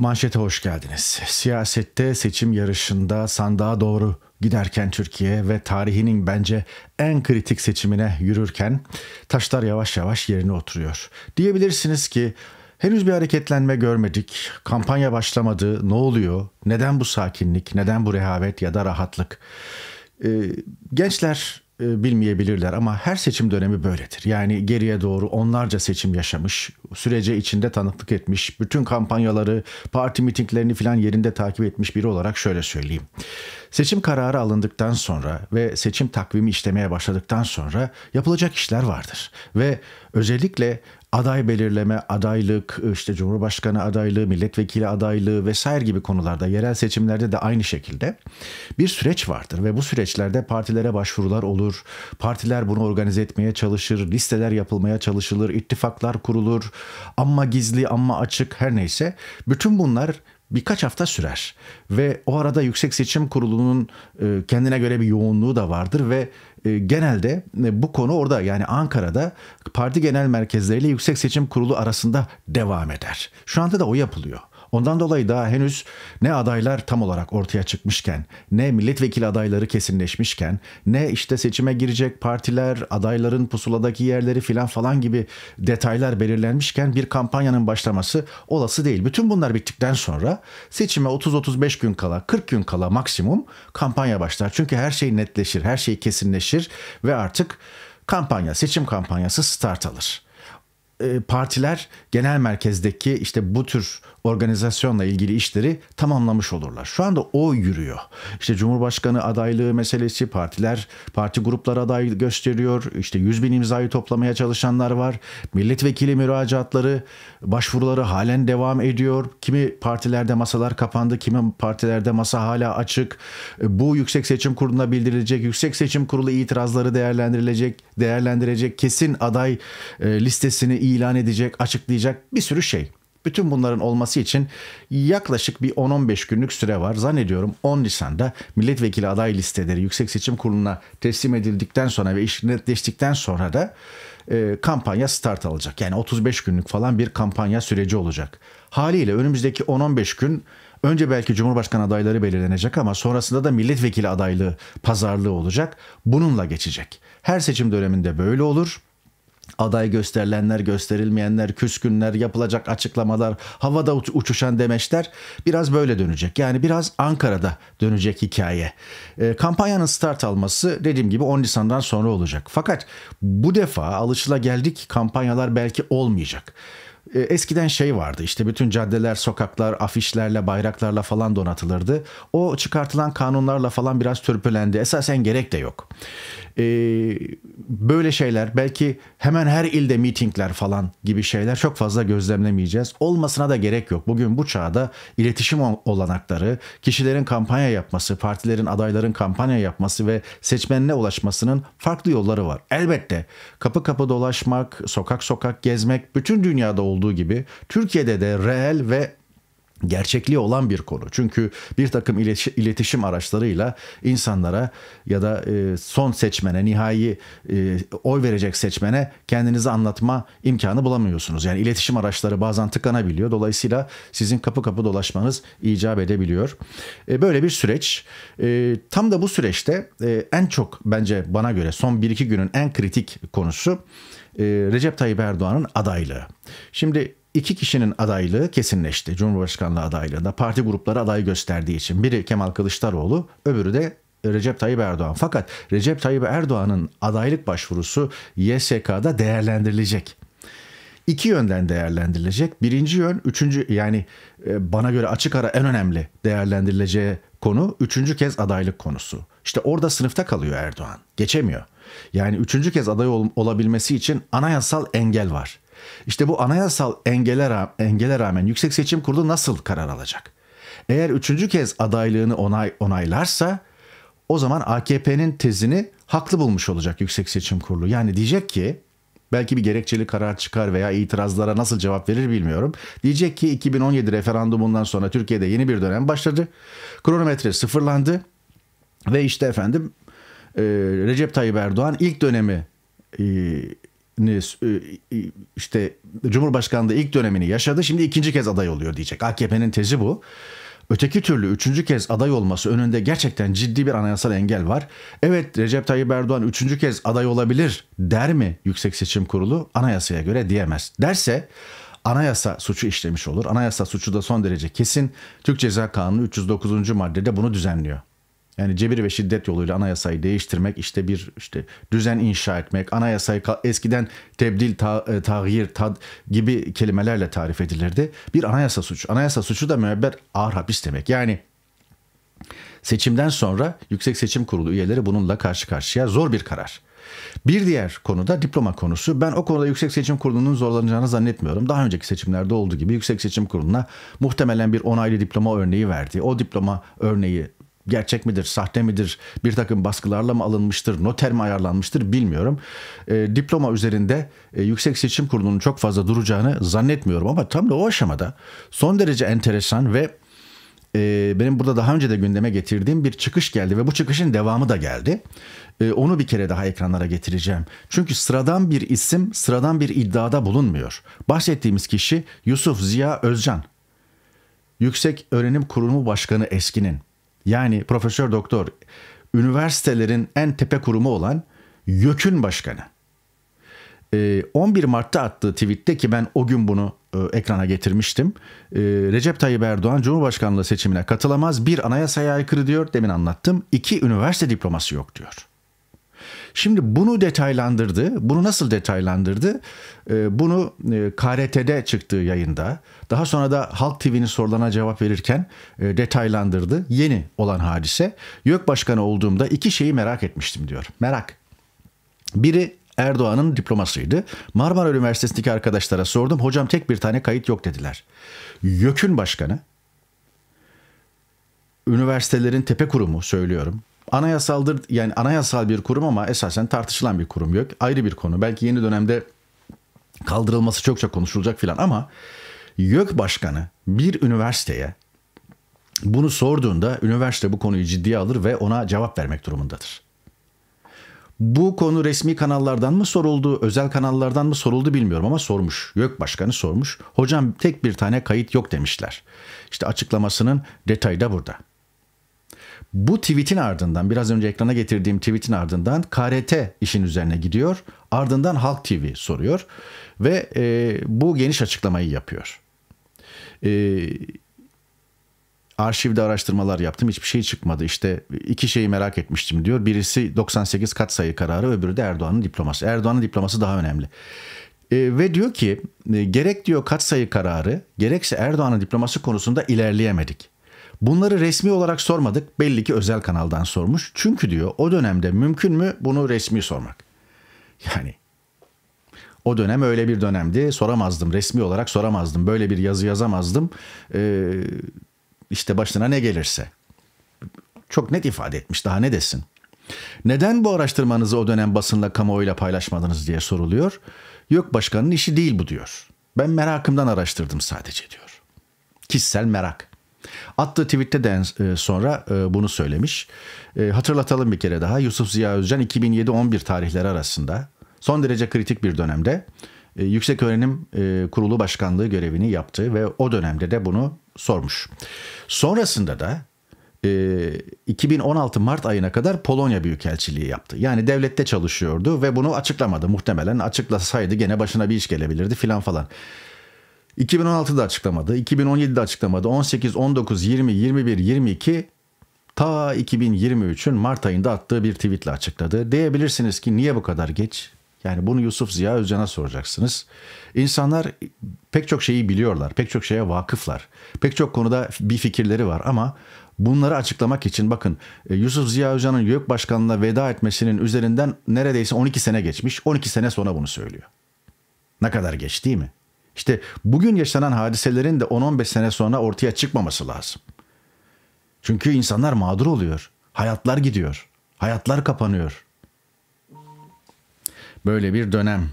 Manşete hoş geldiniz. Siyasette seçim yarışında sandığa doğru giderken Türkiye ve tarihinin bence en kritik seçimine yürürken taşlar yavaş yavaş yerine oturuyor. Diyebilirsiniz ki henüz bir hareketlenme görmedik. Kampanya başlamadı. Ne oluyor? Neden bu sakinlik? Neden bu rehavet ya da rahatlık? Ee, gençler e, bilmeyebilirler ama her seçim dönemi böyledir. Yani geriye doğru onlarca seçim yaşamış, sürece içinde tanıklık etmiş, bütün kampanyaları, parti mitinglerini filan yerinde takip etmiş biri olarak şöyle söyleyeyim. Seçim kararı alındıktan sonra ve seçim takvimi işlemeye başladıktan sonra yapılacak işler vardır ve özellikle aday belirleme, adaylık, işte cumhurbaşkanı adaylığı, milletvekili adaylığı vesaire gibi konularda yerel seçimlerde de aynı şekilde bir süreç vardır ve bu süreçlerde partilere başvurular olur. Partiler bunu organize etmeye çalışır, listeler yapılmaya çalışılır, ittifaklar kurulur. Amma gizli, amma açık her neyse bütün bunlar birkaç hafta sürer ve o arada Yüksek Seçim Kurulu'nun e, kendine göre bir yoğunluğu da vardır ve e, genelde e, bu konu orada yani Ankara'da parti genel merkezleriyle Yüksek Seçim Kurulu arasında devam eder. Şu anda da o yapılıyor. Ondan dolayı daha henüz ne adaylar tam olarak ortaya çıkmışken, ne milletvekili adayları kesinleşmişken, ne işte seçime girecek partiler, adayların pusuladaki yerleri filan falan gibi detaylar belirlenmişken bir kampanyanın başlaması olası değil. Bütün bunlar bittikten sonra seçime 30-35 gün kala, 40 gün kala maksimum kampanya başlar. Çünkü her şey netleşir, her şey kesinleşir ve artık kampanya, seçim kampanyası start alır partiler genel merkezdeki işte bu tür organizasyonla ilgili işleri tamamlamış olurlar. Şu anda o yürüyor. İşte Cumhurbaşkanı adaylığı meselesi, partiler, parti grupları aday gösteriyor. İşte 100 bin imzayı toplamaya çalışanlar var. Milletvekili müracaatları, başvuruları halen devam ediyor. Kimi partilerde masalar kapandı, kimi partilerde masa hala açık. E, bu Yüksek Seçim Kurulu'na bildirilecek. Yüksek Seçim Kurulu itirazları değerlendirilecek, değerlendirecek, kesin aday e, listesini ilan edecek, açıklayacak bir sürü şey. Bütün bunların olması için yaklaşık bir 10-15 günlük süre var. Zannediyorum 10 Nisan'da milletvekili aday listeleri Yüksek Seçim Kurulu'na teslim edildikten sonra ve iş netleştikten sonra da e, kampanya start alacak. Yani 35 günlük falan bir kampanya süreci olacak. Haliyle önümüzdeki 10-15 gün önce belki Cumhurbaşkanı adayları belirlenecek ama sonrasında da milletvekili adaylığı pazarlığı olacak. Bununla geçecek. Her seçim döneminde böyle olur aday gösterilenler, gösterilmeyenler, küskünler, yapılacak açıklamalar, havada uçuşan demeçler biraz böyle dönecek. Yani biraz Ankara'da dönecek hikaye. E, kampanyanın start alması dediğim gibi 10 Nisan'dan sonra olacak. Fakat bu defa alışıla geldik kampanyalar belki olmayacak ee, eskiden şey vardı işte bütün caddeler sokaklar afişlerle bayraklarla falan donatılırdı. O çıkartılan kanunlarla falan biraz törpülendi. Esasen gerek de yok e, böyle şeyler belki hemen her ilde mitingler falan gibi şeyler çok fazla gözlemlemeyeceğiz. Olmasına da gerek yok. Bugün bu çağda iletişim olanakları, kişilerin kampanya yapması, partilerin adayların kampanya yapması ve seçmenine ulaşmasının farklı yolları var. Elbette kapı kapı dolaşmak, sokak sokak gezmek bütün dünyada olduğu gibi Türkiye'de de reel ve gerçekliği olan bir konu. Çünkü bir takım iletişim araçlarıyla insanlara ya da e, son seçmene, nihai e, oy verecek seçmene kendinizi anlatma imkanı bulamıyorsunuz. Yani iletişim araçları bazen tıkanabiliyor. Dolayısıyla sizin kapı kapı dolaşmanız icap edebiliyor. E, böyle bir süreç. Tam da bu süreçte en çok bence bana göre son 1-2 günün en kritik konusu Recep Tayyip Erdoğan'ın adaylığı. Şimdi iki kişinin adaylığı kesinleşti. Cumhurbaşkanlığı adaylığında parti grupları aday gösterdiği için. Biri Kemal Kılıçdaroğlu, öbürü de Recep Tayyip Erdoğan. Fakat Recep Tayyip Erdoğan'ın adaylık başvurusu YSK'da değerlendirilecek. İki yönden değerlendirilecek. Birinci yön, üçüncü yani e, bana göre açık ara en önemli değerlendirileceği konu üçüncü kez adaylık konusu. İşte orada sınıfta kalıyor Erdoğan. Geçemiyor. Yani üçüncü kez aday ol, olabilmesi için anayasal engel var. İşte bu anayasal engele, engele rağmen Yüksek Seçim Kurulu nasıl karar alacak? Eğer üçüncü kez adaylığını onay, onaylarsa o zaman AKP'nin tezini haklı bulmuş olacak Yüksek Seçim Kurulu. Yani diyecek ki belki bir gerekçeli karar çıkar veya itirazlara nasıl cevap verir bilmiyorum. Diyecek ki 2017 referandumundan sonra Türkiye'de yeni bir dönem başladı. Kronometre sıfırlandı ve işte efendim Recep Tayyip Erdoğan ilk dönemi e, e, işte Cumhurbaşkanlığı ilk dönemini yaşadı. Şimdi ikinci kez aday oluyor diyecek. AKP'nin tezi bu. Öteki türlü üçüncü kez aday olması önünde gerçekten ciddi bir anayasal engel var. Evet Recep Tayyip Erdoğan üçüncü kez aday olabilir der mi Yüksek Seçim Kurulu? Anayasaya göre diyemez. Derse anayasa suçu işlemiş olur. Anayasa suçu da son derece kesin. Türk Ceza Kanunu 309. maddede bunu düzenliyor. Yani cebir ve şiddet yoluyla anayasayı değiştirmek işte bir işte düzen inşa etmek, anayasayı eskiden tebdil, ta, e, tahir, tad gibi kelimelerle tarif edilirdi. Bir anayasa suçu. Anayasa suçu da müebbet ağır hapis demek. Yani seçimden sonra Yüksek Seçim Kurulu üyeleri bununla karşı karşıya zor bir karar. Bir diğer konuda diploma konusu. Ben o konuda Yüksek Seçim Kurulu'nun zorlanacağını zannetmiyorum. Daha önceki seçimlerde olduğu gibi Yüksek Seçim Kurulu'na muhtemelen bir onaylı diploma örneği verdi. O diploma örneği gerçek midir, sahte midir, bir takım baskılarla mı alınmıştır, noter mi ayarlanmıştır bilmiyorum. E, diploma üzerinde e, Yüksek Seçim Kurulu'nun çok fazla duracağını zannetmiyorum ama tam da o aşamada son derece enteresan ve e, benim burada daha önce de gündeme getirdiğim bir çıkış geldi ve bu çıkışın devamı da geldi. E, onu bir kere daha ekranlara getireceğim. Çünkü sıradan bir isim sıradan bir iddiada bulunmuyor. Bahsettiğimiz kişi Yusuf Ziya Özcan. Yüksek Öğrenim Kurumu Başkanı eskinin yani profesör doktor üniversitelerin en tepe kurumu olan YÖK'ün başkanı. 11 ee, Mart'ta attığı tweette ki ben o gün bunu e, ekrana getirmiştim. Ee, Recep Tayyip Erdoğan Cumhurbaşkanlığı seçimine katılamaz. Bir anayasaya aykırı diyor. Demin anlattım. İki üniversite diploması yok diyor. Şimdi bunu detaylandırdı. Bunu nasıl detaylandırdı? Ee, bunu e, KRT'de çıktığı yayında, daha sonra da Halk TV'nin sorularına cevap verirken e, detaylandırdı. Yeni olan hadise. YÖK Başkanı olduğumda iki şeyi merak etmiştim diyor. Merak. Biri Erdoğan'ın diplomasıydı. Marmara Üniversitesi'ndeki arkadaşlara sordum. Hocam tek bir tane kayıt yok dediler. YÖK'ün başkanı, üniversitelerin tepe kurumu söylüyorum anayasaldır yani anayasal bir kurum ama esasen tartışılan bir kurum yok. Ayrı bir konu. Belki yeni dönemde kaldırılması çokça konuşulacak filan ama YÖK başkanı bir üniversiteye bunu sorduğunda üniversite bu konuyu ciddiye alır ve ona cevap vermek durumundadır. Bu konu resmi kanallardan mı soruldu, özel kanallardan mı soruldu bilmiyorum ama sormuş. YÖK Başkanı sormuş. Hocam tek bir tane kayıt yok demişler. İşte açıklamasının detayı da burada. Bu tweetin ardından biraz önce ekrana getirdiğim tweetin ardından KRT işin üzerine gidiyor. Ardından Halk TV soruyor ve e, bu geniş açıklamayı yapıyor. E, arşivde araştırmalar yaptım hiçbir şey çıkmadı. İşte iki şeyi merak etmiştim diyor. Birisi 98 kat sayı kararı öbürü de Erdoğan'ın diploması. Erdoğan'ın diploması daha önemli. E, ve diyor ki e, gerek diyor kat sayı kararı gerekse Erdoğan'ın diploması konusunda ilerleyemedik. Bunları resmi olarak sormadık. Belli ki özel kanaldan sormuş. Çünkü diyor o dönemde mümkün mü bunu resmi sormak? Yani o dönem öyle bir dönemdi. Soramazdım. Resmi olarak soramazdım. Böyle bir yazı yazamazdım. Ee, işte başına ne gelirse. Çok net ifade etmiş. Daha ne desin? Neden bu araştırmanızı o dönem basınla kamuoyuyla paylaşmadınız diye soruluyor. Yok başkanın işi değil bu diyor. Ben merakımdan araştırdım sadece diyor. Kişisel merak. Attığı tweette e, sonra e, bunu söylemiş. E, hatırlatalım bir kere daha Yusuf Ziya Özcan 2007-11 tarihleri arasında son derece kritik bir dönemde Yüksek Öğrenim Kurulu Başkanlığı görevini yaptı ve o dönemde de bunu sormuş. Sonrasında da 2016 Mart ayına kadar Polonya Büyükelçiliği yaptı. Yani devlette çalışıyordu ve bunu açıklamadı. Muhtemelen açıklasaydı gene başına bir iş gelebilirdi filan falan. falan. 2016'da açıklamadı, 2017'de açıklamadı, 18, 19, 20, 21, 22 ta 2023'ün Mart ayında attığı bir tweetle açıkladı. Diyebilirsiniz ki niye bu kadar geç? Yani bunu Yusuf Ziya Özcan'a soracaksınız. İnsanlar pek çok şeyi biliyorlar, pek çok şeye vakıflar, pek çok konuda bir fikirleri var ama bunları açıklamak için bakın e, Yusuf Ziya Özcan'ın YÖK Başkanlığı'na veda etmesinin üzerinden neredeyse 12 sene geçmiş, 12 sene sonra bunu söylüyor. Ne kadar geç değil mi? İşte bugün yaşanan hadiselerin de 10-15 sene sonra ortaya çıkmaması lazım. Çünkü insanlar mağdur oluyor. Hayatlar gidiyor. Hayatlar kapanıyor. Böyle bir dönem.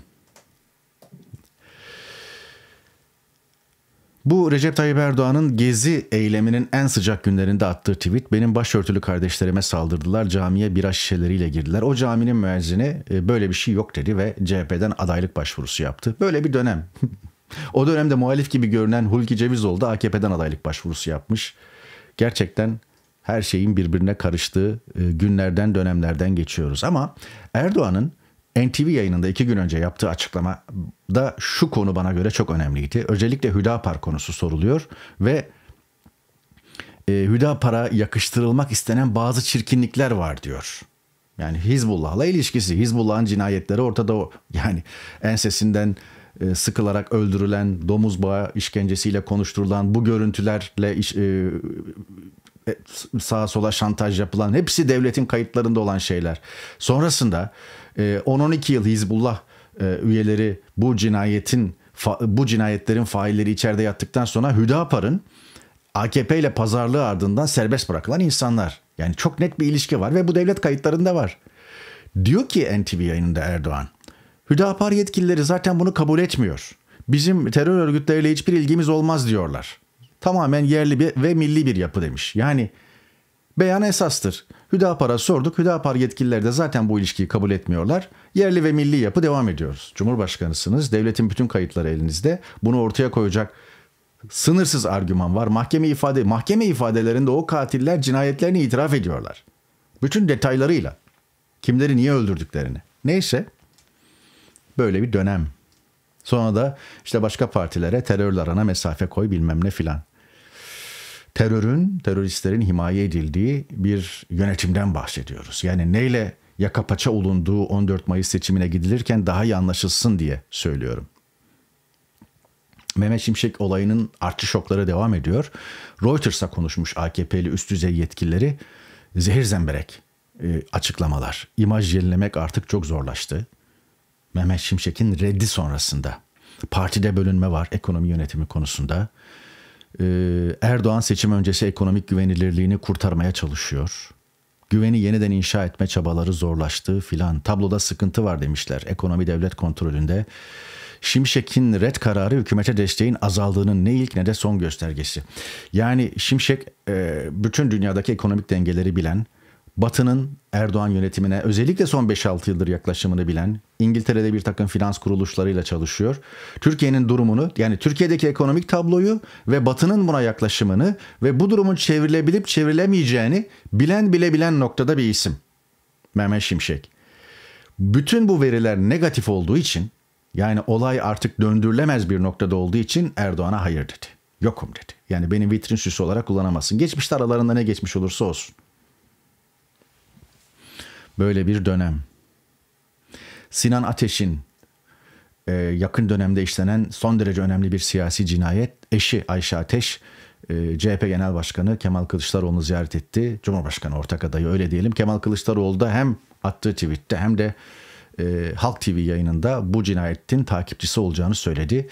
Bu Recep Tayyip Erdoğan'ın gezi eyleminin en sıcak günlerinde attığı tweet benim başörtülü kardeşlerime saldırdılar camiye bira şişeleriyle girdiler. O caminin müezzini e, böyle bir şey yok dedi ve CHP'den adaylık başvurusu yaptı. Böyle bir dönem. O dönemde muhalif gibi görünen Hulki Cevizoğlu da AKP'den adaylık başvurusu yapmış. Gerçekten her şeyin birbirine karıştığı e, günlerden dönemlerden geçiyoruz. Ama Erdoğan'ın NTV yayınında iki gün önce yaptığı açıklamada şu konu bana göre çok önemliydi. Özellikle Hüdapar konusu soruluyor ve e, Hüdapar'a yakıştırılmak istenen bazı çirkinlikler var diyor. Yani Hizbullah'la ilişkisi, Hizbullah'ın cinayetleri ortada o. Yani ensesinden e, sıkılarak öldürülen, domuz bağı işkencesiyle konuşturulan, bu görüntülerle iş, e, e, sağa sola şantaj yapılan hepsi devletin kayıtlarında olan şeyler. Sonrasında e, 10-12 yıl Hizbullah e, üyeleri bu cinayetin bu cinayetlerin failleri içeride yattıktan sonra Hüdapar'ın AKP ile pazarlığı ardından serbest bırakılan insanlar. Yani çok net bir ilişki var ve bu devlet kayıtlarında var. Diyor ki NTV yayınında Erdoğan. Hüdapar yetkilileri zaten bunu kabul etmiyor. Bizim terör örgütleriyle hiçbir ilgimiz olmaz diyorlar. Tamamen yerli bir ve milli bir yapı demiş. Yani beyan esastır. Hüdapar'a sorduk. Hüdapar yetkilileri de zaten bu ilişkiyi kabul etmiyorlar. Yerli ve milli yapı devam ediyoruz. Cumhurbaşkanısınız. Devletin bütün kayıtları elinizde. Bunu ortaya koyacak sınırsız argüman var. Mahkeme ifade mahkeme ifadelerinde o katiller cinayetlerini itiraf ediyorlar. Bütün detaylarıyla. Kimleri niye öldürdüklerini. Neyse Böyle bir dönem. Sonra da işte başka partilere terörle arana mesafe koy bilmem ne filan. Terörün, teröristlerin himaye edildiği bir yönetimden bahsediyoruz. Yani neyle yaka paça olunduğu 14 Mayıs seçimine gidilirken daha iyi anlaşılsın diye söylüyorum. Mehmet Şimşek olayının artı şokları devam ediyor. Reuters'a konuşmuş AKP'li üst düzey yetkilileri. Zehir zemberek e, açıklamalar. İmaj yenilemek artık çok zorlaştı. Mehmet Şimşek'in reddi sonrasında. Partide bölünme var ekonomi yönetimi konusunda. Ee, Erdoğan seçim öncesi ekonomik güvenilirliğini kurtarmaya çalışıyor. Güveni yeniden inşa etme çabaları zorlaştı filan. Tabloda sıkıntı var demişler. Ekonomi devlet kontrolünde. Şimşek'in red kararı hükümete desteğin azaldığının ne ilk ne de son göstergesi. Yani Şimşek e, bütün dünyadaki ekonomik dengeleri bilen, Batı'nın Erdoğan yönetimine özellikle son 5-6 yıldır yaklaşımını bilen İngiltere'de bir takım finans kuruluşlarıyla çalışıyor. Türkiye'nin durumunu yani Türkiye'deki ekonomik tabloyu ve Batı'nın buna yaklaşımını ve bu durumun çevrilebilip çevrilemeyeceğini bilen bile bilen noktada bir isim. Mehmet Şimşek. Bütün bu veriler negatif olduğu için yani olay artık döndürülemez bir noktada olduğu için Erdoğan'a hayır dedi. Yokum dedi. Yani beni vitrin süsü olarak kullanamazsın. Geçmişte aralarında ne geçmiş olursa olsun böyle bir dönem. Sinan Ateş'in e, yakın dönemde işlenen son derece önemli bir siyasi cinayet. Eşi Ayşe Ateş e, CHP Genel Başkanı Kemal Kılıçdaroğlu'nu ziyaret etti. Cumhurbaşkanı ortak adayı öyle diyelim. Kemal Kılıçdaroğlu da hem attığı tweette hem de e, Halk TV yayınında bu cinayetin takipçisi olacağını söyledi.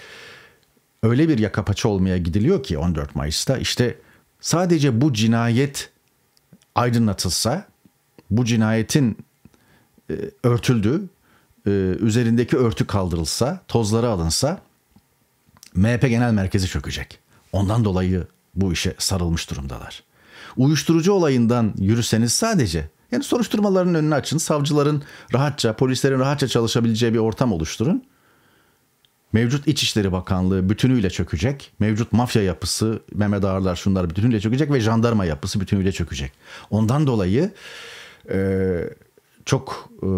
Öyle bir yakapaça olmaya gidiliyor ki 14 Mayıs'ta işte sadece bu cinayet aydınlatılsa bu cinayetin e, örtüldüğü, e, üzerindeki örtü kaldırılsa, tozları alınsa MHP Genel Merkezi çökecek. Ondan dolayı bu işe sarılmış durumdalar. Uyuşturucu olayından yürüseniz sadece yani soruşturmaların önünü açın, savcıların rahatça, polislerin rahatça çalışabileceği bir ortam oluşturun. Mevcut İçişleri Bakanlığı bütünüyle çökecek. Mevcut mafya yapısı, Mehmet Ağarlar şunlar bütünüyle çökecek ve jandarma yapısı bütünüyle çökecek. Ondan dolayı e, çok e,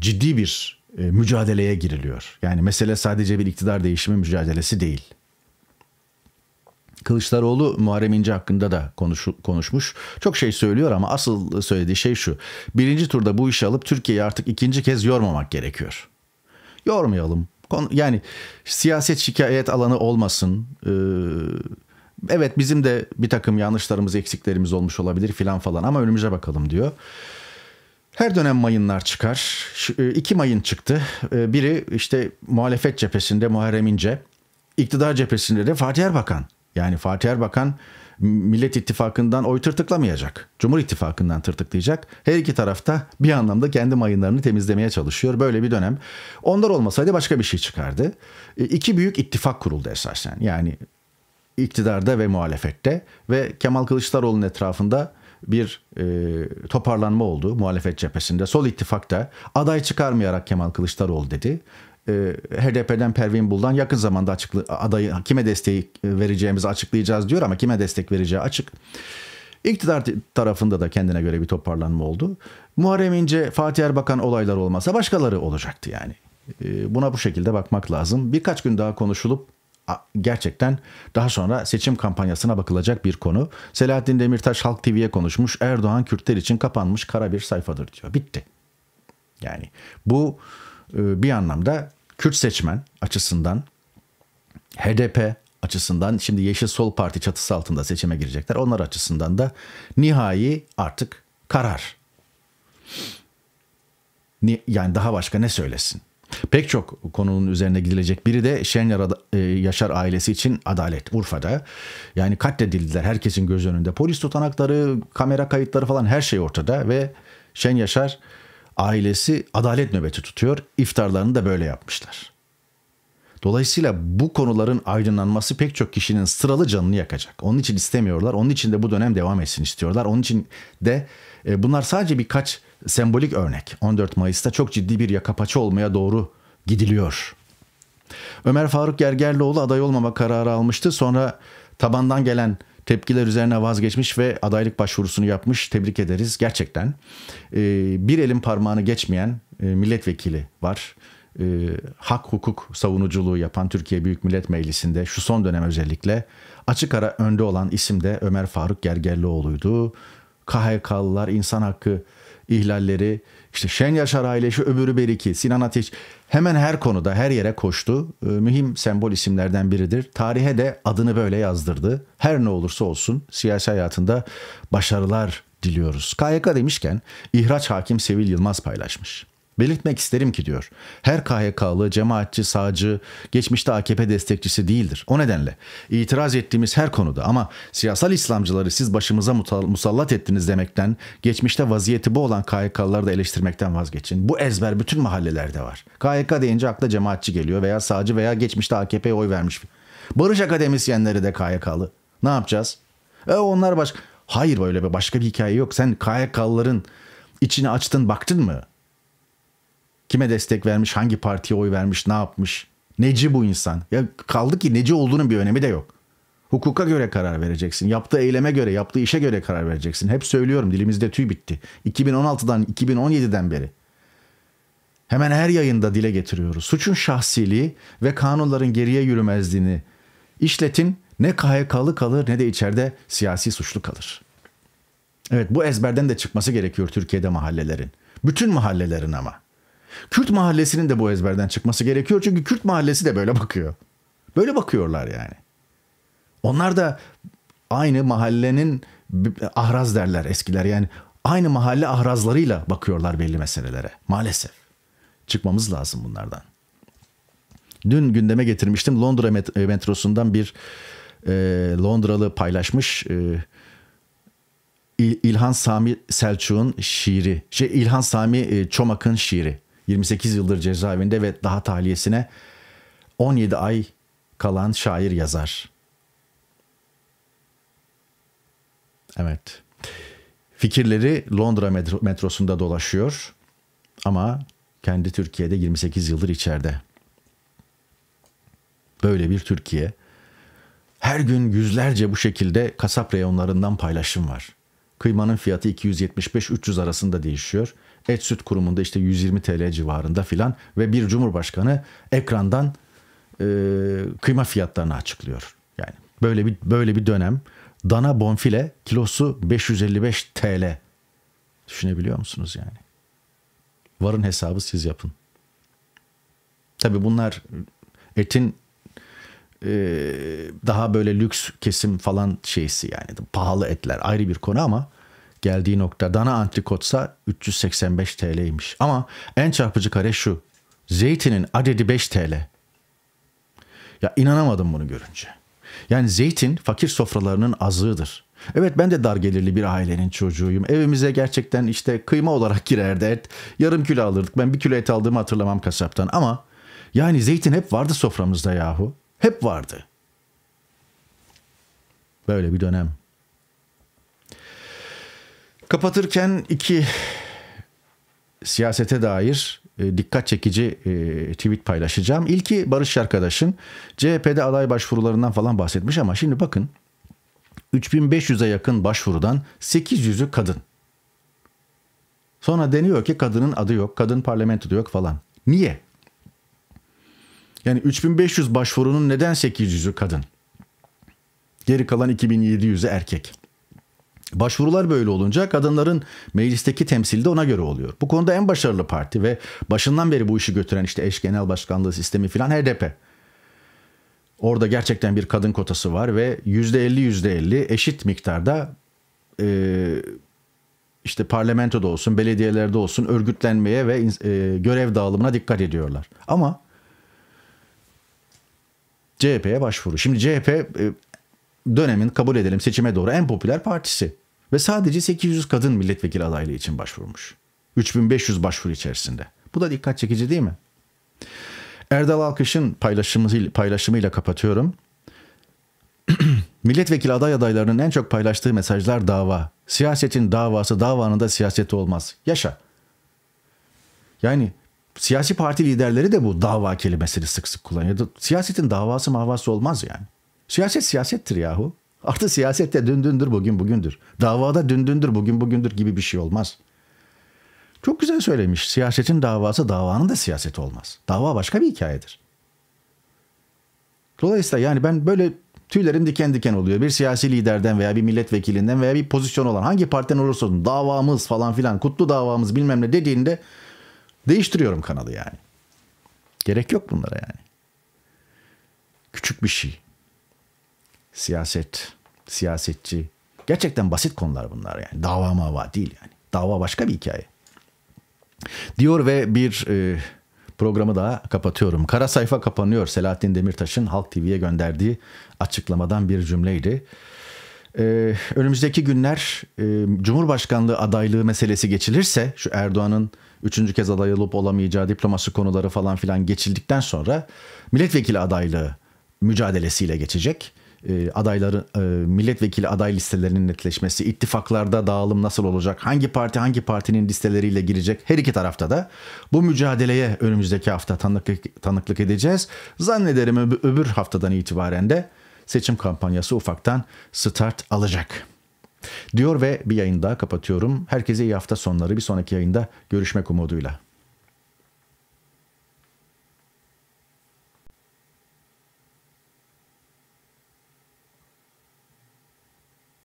ciddi bir e, mücadeleye giriliyor. Yani mesele sadece bir iktidar değişimi mücadelesi değil. Kılıçdaroğlu Muharrem İnce hakkında da konuş, konuşmuş. Çok şey söylüyor ama asıl söylediği şey şu. Birinci turda bu işi alıp Türkiye'yi artık ikinci kez yormamak gerekiyor. Yormayalım. Yani siyaset şikayet alanı olmasın. Ee, evet bizim de bir takım yanlışlarımız eksiklerimiz olmuş olabilir filan falan ama önümüze bakalım diyor. Her dönem mayınlar çıkar. E, iki mayın çıktı. E, biri işte muhalefet cephesinde Muharrem İnce. İktidar cephesinde de Fatih Erbakan. Yani Fatih Erbakan Millet İttifakı'ndan oy tırtıklamayacak. Cumhur İttifakı'ndan tırtıklayacak. Her iki tarafta bir anlamda kendi mayınlarını temizlemeye çalışıyor. Böyle bir dönem. Onlar olmasaydı başka bir şey çıkardı. E, iki büyük ittifak kuruldu esasen. Yani iktidarda ve muhalefette ve Kemal Kılıçdaroğlu'nun etrafında bir e, toparlanma oldu muhalefet cephesinde. Sol ittifakta aday çıkarmayarak Kemal Kılıçdaroğlu dedi. E, HDP'den Pervin Buldan yakın zamanda açıklı, adayı kime desteği vereceğimizi açıklayacağız diyor ama kime destek vereceği açık. İktidar tarafında da kendine göre bir toparlanma oldu. Muharrem İnce, Fatih Erbakan olaylar olmasa başkaları olacaktı yani. E, buna bu şekilde bakmak lazım. Birkaç gün daha konuşulup gerçekten daha sonra seçim kampanyasına bakılacak bir konu. Selahattin Demirtaş Halk TV'ye konuşmuş. Erdoğan Kürtler için kapanmış kara bir sayfadır diyor. Bitti. Yani bu e, bir anlamda Kürt seçmen açısından HDP açısından şimdi Yeşil Sol Parti çatısı altında seçime girecekler. Onlar açısından da nihai artık karar. Yani daha başka ne söylesin? Pek çok konunun üzerine gidilecek. Biri de Şener Yaşar ailesi için adalet Urfa'da. Yani katledildiler herkesin göz önünde. Polis tutanakları, kamera kayıtları falan her şey ortada ve Şen Yaşar ailesi adalet nöbeti tutuyor. İftarlarını da böyle yapmışlar. Dolayısıyla bu konuların aydınlanması pek çok kişinin sıralı canını yakacak. Onun için istemiyorlar. Onun için de bu dönem devam etsin istiyorlar. Onun için de e, bunlar sadece birkaç sembolik örnek. 14 Mayıs'ta çok ciddi bir yakapaça olmaya doğru gidiliyor. Ömer Faruk Gergerlioğlu aday olmama kararı almıştı. Sonra tabandan gelen tepkiler üzerine vazgeçmiş ve adaylık başvurusunu yapmış. Tebrik ederiz gerçekten. E, bir elin parmağını geçmeyen e, milletvekili var. E, hak hukuk savunuculuğu yapan Türkiye Büyük Millet Meclisi'nde şu son dönem özellikle açık ara önde olan isim de Ömer Faruk Gergerlioğlu'ydu. KHK'lılar insan hakkı ihlalleri, işte Şen Yaşar Şaraileşi, öbürü Beriki, Sinan Ateş hemen her konuda her yere koştu. Ee, mühim sembol isimlerden biridir. Tarihe de adını böyle yazdırdı. Her ne olursa olsun siyasi hayatında başarılar diliyoruz. KYK demişken İhraç Hakim Sevil Yılmaz paylaşmış. Belirtmek isterim ki diyor. Her KHK'lı, cemaatçi, sağcı, geçmişte AKP destekçisi değildir. O nedenle itiraz ettiğimiz her konuda ama siyasal İslamcıları siz başımıza musallat ettiniz demekten, geçmişte vaziyeti bu olan KHK'ları da eleştirmekten vazgeçin. Bu ezber bütün mahallelerde var. KHK deyince akla cemaatçi geliyor veya sağcı veya geçmişte AKP'ye oy vermiş. Barış akademisyenleri de KHK'lı. Ne yapacağız? E onlar başka... Hayır böyle bir başka bir hikaye yok. Sen KHK'lıların içini açtın baktın mı? Kime destek vermiş, hangi partiye oy vermiş, ne yapmış? Neci bu insan? Ya kaldı ki neci olduğunun bir önemi de yok. Hukuka göre karar vereceksin. Yaptığı eyleme göre, yaptığı işe göre karar vereceksin. Hep söylüyorum dilimizde tüy bitti. 2016'dan 2017'den beri. Hemen her yayında dile getiriyoruz. Suçun şahsiliği ve kanunların geriye yürümezliğini işletin ne KHK'lı kalır ne de içeride siyasi suçlu kalır. Evet bu ezberden de çıkması gerekiyor Türkiye'de mahallelerin. Bütün mahallelerin ama. Kürt mahallesinin de bu ezberden çıkması gerekiyor. Çünkü Kürt mahallesi de böyle bakıyor. Böyle bakıyorlar yani. Onlar da aynı mahallenin ahraz derler eskiler. Yani aynı mahalle ahrazlarıyla bakıyorlar belli meselelere maalesef. Çıkmamız lazım bunlardan. Dün gündeme getirmiştim Londra e, metrosundan bir e, Londralı paylaşmış e, İlhan Sami Selçuk'un şiiri. Şey İlhan Sami e, Çomak'ın şiiri. 28 yıldır cezaevinde ve daha tahliyesine 17 ay kalan şair yazar. Evet. Fikirleri Londra metrosunda dolaşıyor ama kendi Türkiye'de 28 yıldır içeride. Böyle bir Türkiye. Her gün yüzlerce bu şekilde kasap reyonlarından paylaşım var. Kıymanın fiyatı 275-300 arasında değişiyor et süt kurumunda işte 120 TL civarında filan ve bir cumhurbaşkanı ekrandan e, kıyma fiyatlarını açıklıyor. Yani böyle bir böyle bir dönem dana bonfile kilosu 555 TL. Düşünebiliyor musunuz yani? Varın hesabı siz yapın. Tabi bunlar etin e, daha böyle lüks kesim falan şeysi yani pahalı etler ayrı bir konu ama geldiği nokta dana antikotsa 385 TL'ymiş. Ama en çarpıcı kare şu. Zeytinin adedi 5 TL. Ya inanamadım bunu görünce. Yani zeytin fakir sofralarının azığıdır. Evet ben de dar gelirli bir ailenin çocuğuyum. Evimize gerçekten işte kıyma olarak girerdi et. Yarım kilo alırdık. Ben bir kilo et aldığımı hatırlamam kasaptan ama yani zeytin hep vardı soframızda yahu. Hep vardı. Böyle bir dönem. Kapatırken iki siyasete dair e, dikkat çekici e, tweet paylaşacağım. İlki Barış arkadaşın CHP'de aday başvurularından falan bahsetmiş ama şimdi bakın 3500'e yakın başvurudan 800'ü kadın. Sonra deniyor ki kadının adı yok, kadın parlamentoda yok falan. Niye? Yani 3500 başvurunun neden 800'ü kadın? Geri kalan 2700'ü erkek. Başvurular böyle olunca kadınların meclisteki temsili de ona göre oluyor. Bu konuda en başarılı parti ve başından beri bu işi götüren işte eş genel başkanlığı sistemi filan HDP. Orada gerçekten bir kadın kotası var ve yüzde elli yüzde elli eşit miktarda e, işte parlamentoda olsun, belediyelerde olsun örgütlenmeye ve e, görev dağılımına dikkat ediyorlar. Ama CHP'ye başvuru. Şimdi CHP e, dönemin kabul edelim seçime doğru en popüler partisi. Ve sadece 800 kadın milletvekili adaylığı için başvurmuş. 3500 başvuru içerisinde. Bu da dikkat çekici değil mi? Erdal Alkış'ın paylaşımıyla, kapatıyorum. Milletvekili aday adaylarının en çok paylaştığı mesajlar dava. Siyasetin davası davanın da siyaseti olmaz. Yaşa. Yani siyasi parti liderleri de bu dava kelimesini sık sık kullanıyor. Siyasetin davası mahvası olmaz yani. Siyaset siyasettir yahu. Artı siyasette dün dündür bugün bugündür. Davada dün dündür bugün bugündür gibi bir şey olmaz. Çok güzel söylemiş. Siyasetin davası davanın da siyaseti olmaz. Dava başka bir hikayedir. Dolayısıyla yani ben böyle tüylerim diken diken oluyor. Bir siyasi liderden veya bir milletvekilinden veya bir pozisyon olan hangi partiden olursa olsun davamız falan filan kutlu davamız bilmem ne dediğinde değiştiriyorum kanalı yani. Gerek yok bunlara yani. Küçük bir şey siyaset, siyasetçi. Gerçekten basit konular bunlar yani. Dava mava değil yani. Dava başka bir hikaye. Diyor ve bir e, programı daha kapatıyorum. Kara sayfa kapanıyor Selahattin Demirtaş'ın Halk TV'ye gönderdiği açıklamadan bir cümleydi. Ee, önümüzdeki günler e, Cumhurbaşkanlığı adaylığı meselesi geçilirse şu Erdoğan'ın üçüncü kez aday olup olamayacağı diplomasi konuları falan filan geçildikten sonra milletvekili adaylığı mücadelesiyle geçecek. E, Adayların e, milletvekili aday listelerinin netleşmesi, ittifaklarda dağılım nasıl olacak, hangi parti hangi partinin listeleriyle girecek her iki tarafta da bu mücadeleye önümüzdeki hafta tanıklık, tanıklık edeceğiz. Zannederim öbür haftadan itibaren de seçim kampanyası ufaktan start alacak. Diyor ve bir yayın daha kapatıyorum. Herkese iyi hafta sonları. Bir sonraki yayında görüşmek umuduyla.